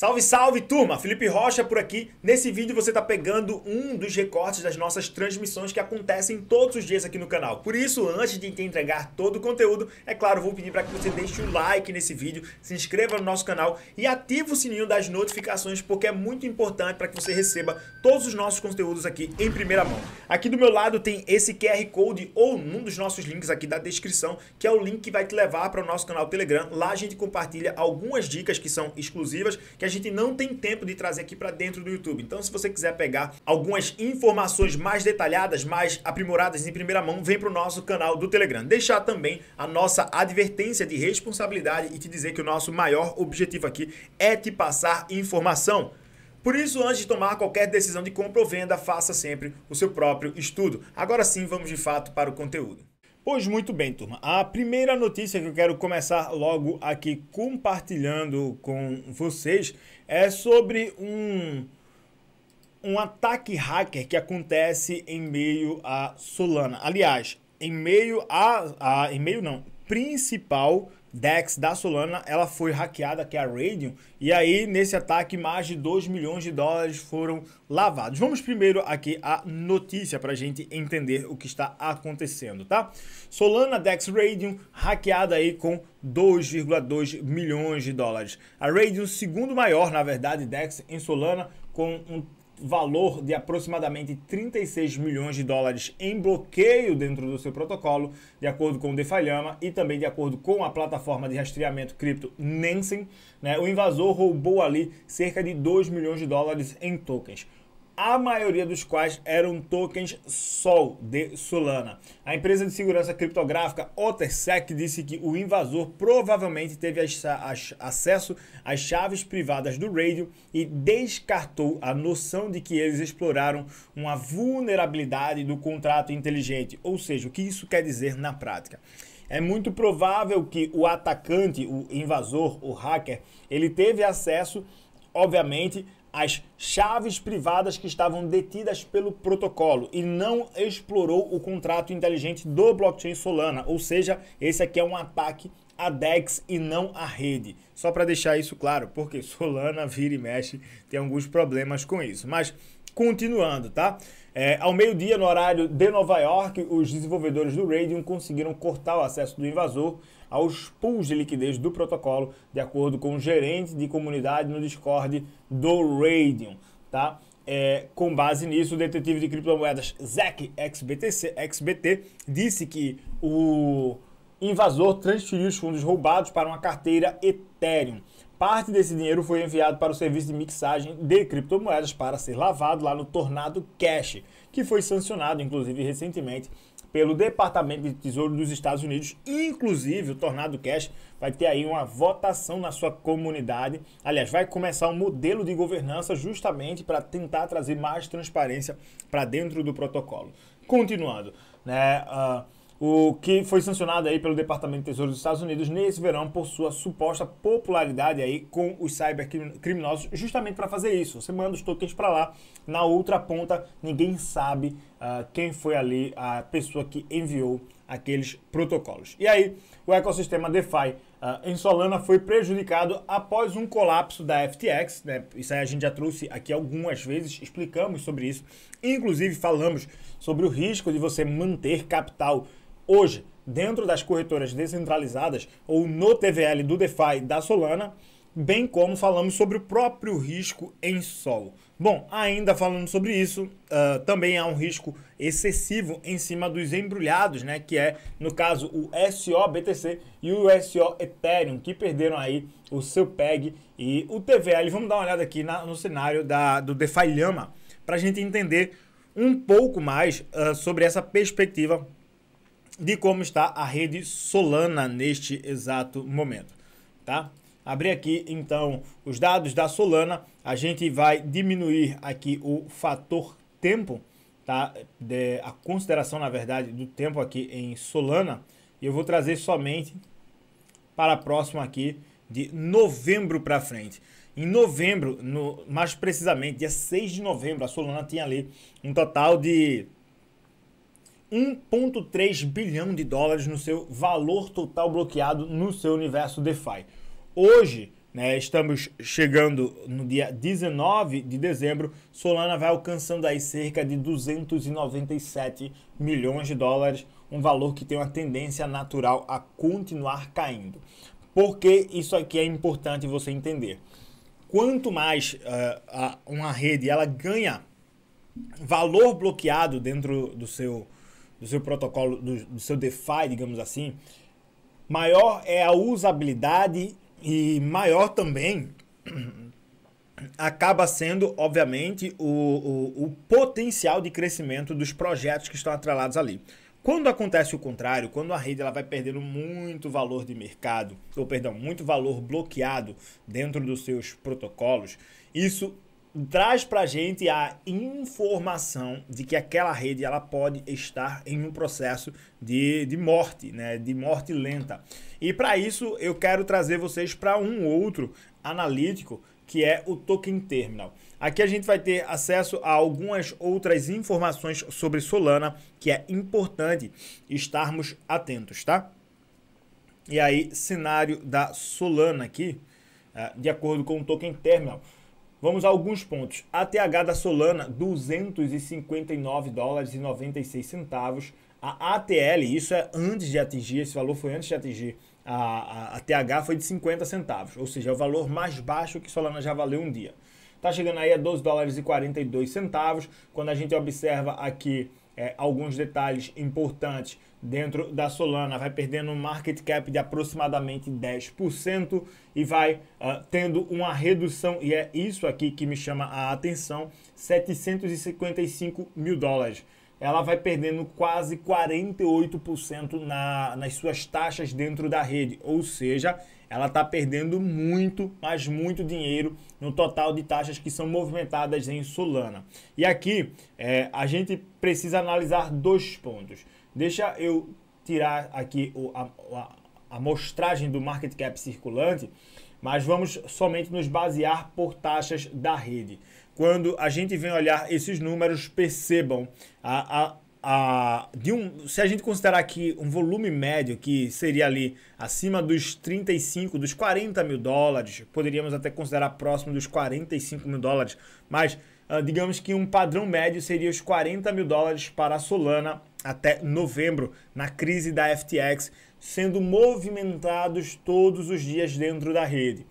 Salve, salve, turma! Felipe Rocha por aqui. Nesse vídeo você está pegando um dos recortes das nossas transmissões que acontecem todos os dias aqui no canal. Por isso, antes de entregar todo o conteúdo, é claro, vou pedir para que você deixe o like nesse vídeo, se inscreva no nosso canal e ative o sininho das notificações, porque é muito importante para que você receba todos os nossos conteúdos aqui em primeira mão. Aqui do meu lado tem esse QR Code ou num dos nossos links aqui da descrição, que é o link que vai te levar para o nosso canal Telegram. Lá a gente compartilha algumas dicas que são exclusivas, que a gente não tem tempo de trazer aqui para dentro do YouTube. Então, se você quiser pegar algumas informações mais detalhadas, mais aprimoradas em primeira mão, vem para o nosso canal do Telegram. Deixar também a nossa advertência de responsabilidade e te dizer que o nosso maior objetivo aqui é te passar informação. Por isso, antes de tomar qualquer decisão de compra ou venda, faça sempre o seu próprio estudo. Agora sim, vamos de fato para o conteúdo. Pois muito bem, turma. A primeira notícia que eu quero começar logo aqui compartilhando com vocês é sobre um um ataque hacker que acontece em meio a Solana. Aliás, em meio a, a em meio não, principal DEX da Solana, ela foi hackeada, que é a Radium, e aí nesse ataque mais de 2 milhões de dólares foram lavados. Vamos primeiro aqui a notícia para a gente entender o que está acontecendo, tá? Solana DEX Radium hackeada aí com 2,2 milhões de dólares. A Radium, segundo maior, na verdade, DEX em Solana, com um valor de aproximadamente 36 milhões de dólares em bloqueio dentro do seu protocolo, de acordo com o defi e também de acordo com a plataforma de rastreamento cripto Nansen, né, o invasor roubou ali cerca de 2 milhões de dólares em tokens a maioria dos quais eram tokens SOL de Solana. A empresa de segurança criptográfica OtterSec disse que o invasor provavelmente teve acesso às chaves privadas do Radio e descartou a noção de que eles exploraram uma vulnerabilidade do contrato inteligente, ou seja, o que isso quer dizer na prática. É muito provável que o atacante, o invasor, o hacker, ele teve acesso, obviamente, as chaves privadas que estavam detidas pelo protocolo e não explorou o contrato inteligente do blockchain Solana, ou seja, esse aqui é um ataque a DEX e não a rede. Só para deixar isso claro, porque Solana vira e mexe, tem alguns problemas com isso. Mas Continuando, tá? É, ao meio-dia, no horário de Nova York, os desenvolvedores do Radium conseguiram cortar o acesso do invasor aos pools de liquidez do protocolo, de acordo com o gerente de comunidade no Discord do Radium, tá? É, com base nisso, o detetive de criptomoedas Zack XBTC, XBT disse que o invasor transferiu os fundos roubados para uma carteira Ethereum. Parte desse dinheiro foi enviado para o serviço de mixagem de criptomoedas para ser lavado lá no Tornado Cash, que foi sancionado, inclusive, recentemente pelo Departamento de Tesouro dos Estados Unidos. Inclusive, o Tornado Cash vai ter aí uma votação na sua comunidade. Aliás, vai começar um modelo de governança justamente para tentar trazer mais transparência para dentro do protocolo. Continuando, né? Uh, o que foi sancionado aí pelo Departamento de Tesouro dos Estados Unidos nesse verão por sua suposta popularidade aí com os cybercriminosos, justamente para fazer isso. Você manda os tokens para lá, na outra ponta ninguém sabe uh, quem foi ali a pessoa que enviou aqueles protocolos. E aí, o ecossistema DeFi uh, em Solana foi prejudicado após um colapso da FTX, né? Isso aí a gente já trouxe aqui algumas vezes, explicamos sobre isso, inclusive falamos sobre o risco de você manter capital Hoje, dentro das corretoras descentralizadas ou no TVL do DeFi da Solana, bem como falamos sobre o próprio risco em solo. Bom, ainda falando sobre isso, uh, também há um risco excessivo em cima dos embrulhados, né? Que é, no caso, o SO BTC e o SO Ethereum, que perderam aí o seu PEG e o TVL. Vamos dar uma olhada aqui na, no cenário da, do DeFi Llama para a gente entender um pouco mais uh, sobre essa perspectiva de como está a rede Solana neste exato momento, tá? Abrir aqui então os dados da Solana, a gente vai diminuir aqui o fator tempo, tá? De, a consideração, na verdade, do tempo aqui em Solana, e eu vou trazer somente para a próxima aqui de novembro para frente. Em novembro, no, mais precisamente, dia 6 de novembro, a Solana tinha ali um total de 1,3 bilhão de dólares no seu valor total bloqueado no seu universo DeFi. Hoje, né, estamos chegando no dia 19 de dezembro, Solana vai alcançando aí cerca de 297 milhões de dólares, um valor que tem uma tendência natural a continuar caindo. Por que isso aqui é importante você entender? Quanto mais uh, uma rede ela ganha valor bloqueado dentro do seu do seu protocolo, do, do seu DeFi, digamos assim, maior é a usabilidade e maior também acaba sendo, obviamente, o, o, o, potencial de crescimento dos projetos que estão atrelados ali. Quando acontece o contrário, quando a rede ela vai perdendo muito valor de mercado, ou perdão, muito valor bloqueado dentro dos seus protocolos, isso traz para gente a informação de que aquela rede ela pode estar em um processo de, de morte, né? de morte lenta. E para isso eu quero trazer vocês para um outro analítico que é o Token Terminal. Aqui a gente vai ter acesso a algumas outras informações sobre Solana que é importante estarmos atentos, tá? E aí, cenário da Solana aqui, eh, de acordo com o Token Terminal. Vamos a alguns pontos. A TH da Solana, 259 dólares e 96 centavos. A ATL, isso é antes de atingir, esse valor foi antes de atingir a, a, a TH, foi de 50 centavos. Ou seja, é o valor mais baixo que Solana já valeu um dia. Está chegando aí a 12 dólares e 42 centavos. Quando a gente observa aqui é, alguns detalhes importantes dentro da Solana, vai perdendo um market cap de aproximadamente 10% e vai uh, tendo uma redução, e é isso aqui que me chama a atenção, 755 mil dólares ela vai perdendo quase 48% na, nas suas taxas dentro da rede. Ou seja, ela está perdendo muito, mas muito dinheiro no total de taxas que são movimentadas em Solana. E aqui é, a gente precisa analisar dois pontos. Deixa eu tirar aqui o, a, a, a mostragem do market cap circulante mas vamos somente nos basear por taxas da rede. Quando a gente vem olhar esses números, percebam a, a, a, de um, se a gente considerar aqui um volume médio que seria ali acima dos 35, dos 40 mil dólares, poderíamos até considerar próximo dos 45 mil dólares, mas ah, digamos que um padrão médio seria os 40 mil dólares para a Solana até novembro, na crise da FTX, sendo movimentados todos os dias dentro da rede.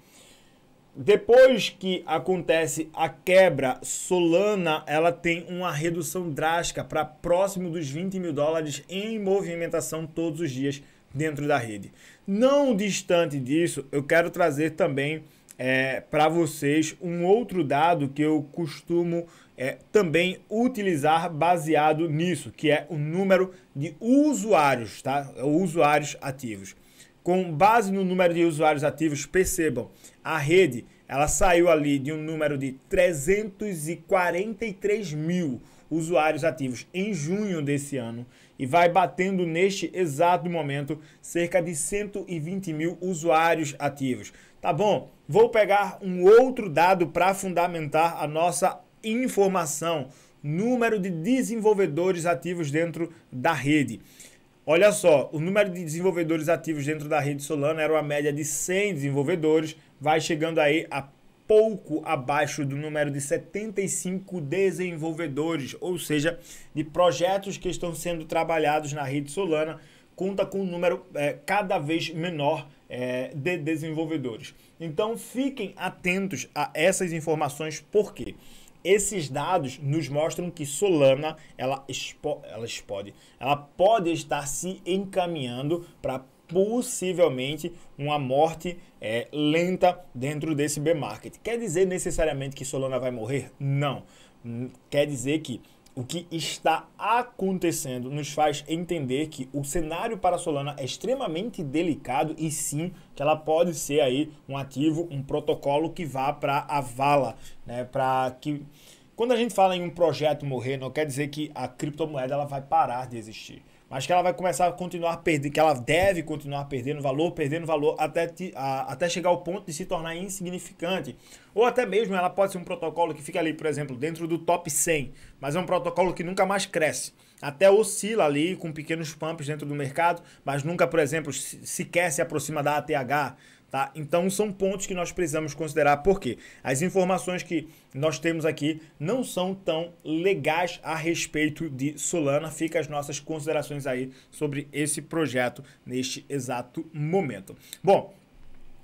Depois que acontece a quebra, Solana ela tem uma redução drástica para próximo dos 20 mil dólares em movimentação todos os dias dentro da rede. Não distante disso, eu quero trazer também é, para vocês um outro dado que eu costumo é, também utilizar baseado nisso, que é o número de usuários, tá? Usuários ativos. Com base no número de usuários ativos, percebam, a rede ela saiu ali de um número de 343 mil usuários ativos em junho desse ano e vai batendo neste exato momento cerca de 120 mil usuários ativos. Tá bom, vou pegar um outro dado para fundamentar a nossa informação: número de desenvolvedores ativos dentro da rede. Olha só, o número de desenvolvedores ativos dentro da rede Solana era uma média de 100 desenvolvedores, vai chegando aí a pouco abaixo do número de 75 desenvolvedores, ou seja, de projetos que estão sendo trabalhados na rede Solana, conta com um número é, cada vez menor é, de desenvolvedores. Então fiquem atentos a essas informações, porque esses dados nos mostram que Solana ela, expo, ela, ela pode estar se encaminhando para possivelmente uma morte é, lenta dentro desse bear market. Quer dizer necessariamente que Solana vai morrer? Não. Hum, quer dizer que o que está acontecendo nos faz entender que o cenário para Solana é extremamente delicado e sim que ela pode ser aí um ativo, um protocolo que vá para a vala, né? Para que quando a gente fala em um projeto morrer, não quer dizer que a criptomoeda ela vai parar de existir mas que ela vai começar a continuar perdendo, que ela deve continuar perdendo valor, perdendo valor até, te, a, até chegar ao ponto de se tornar insignificante. Ou até mesmo ela pode ser um protocolo que fica ali, por exemplo, dentro do top 100, mas é um protocolo que nunca mais cresce. Até oscila ali com pequenos pumps dentro do mercado, mas nunca, por exemplo, sequer se aproxima da ATH Tá? Então são pontos que nós precisamos considerar, porque as informações que nós temos aqui não são tão legais a respeito de Solana. Fica as nossas considerações aí sobre esse projeto neste exato momento. Bom,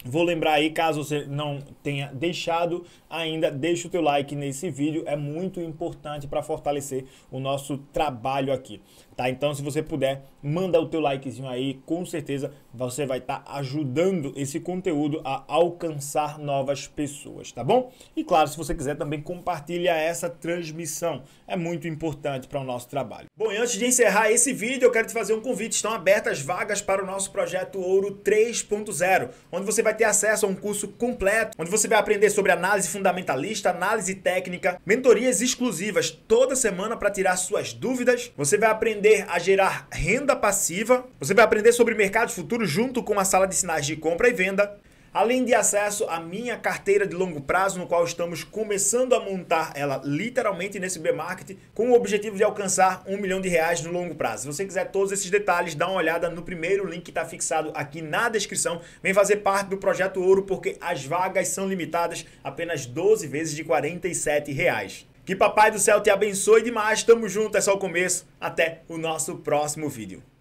Vou lembrar aí, caso você não tenha deixado ainda, deixa o teu like nesse vídeo, é muito importante para fortalecer o nosso trabalho aqui, tá? Então, se você puder, manda o teu likezinho aí, com certeza você vai estar tá ajudando esse conteúdo a alcançar novas pessoas, tá bom? E claro, se você quiser também compartilha essa transmissão, é muito importante para o nosso trabalho. Bom, e antes de encerrar esse vídeo, eu quero te fazer um convite, estão abertas vagas para o nosso projeto Ouro 3.0, onde você vai vai ter acesso a um curso completo, onde você vai aprender sobre análise fundamentalista, análise técnica, mentorias exclusivas toda semana para tirar suas dúvidas. Você vai aprender a gerar renda passiva, você vai aprender sobre mercados futuros junto com a sala de sinais de compra e venda além de acesso à minha carteira de longo prazo, no qual estamos começando a montar ela literalmente nesse B-Market, com o objetivo de alcançar um milhão de reais no longo prazo. Se você quiser todos esses detalhes, dá uma olhada no primeiro link que está fixado aqui na descrição. Vem fazer parte do Projeto Ouro, porque as vagas são limitadas apenas 12 vezes de R$ 47. Reais. Que papai do céu te abençoe demais. Tamo junto, é só o começo. Até o nosso próximo vídeo.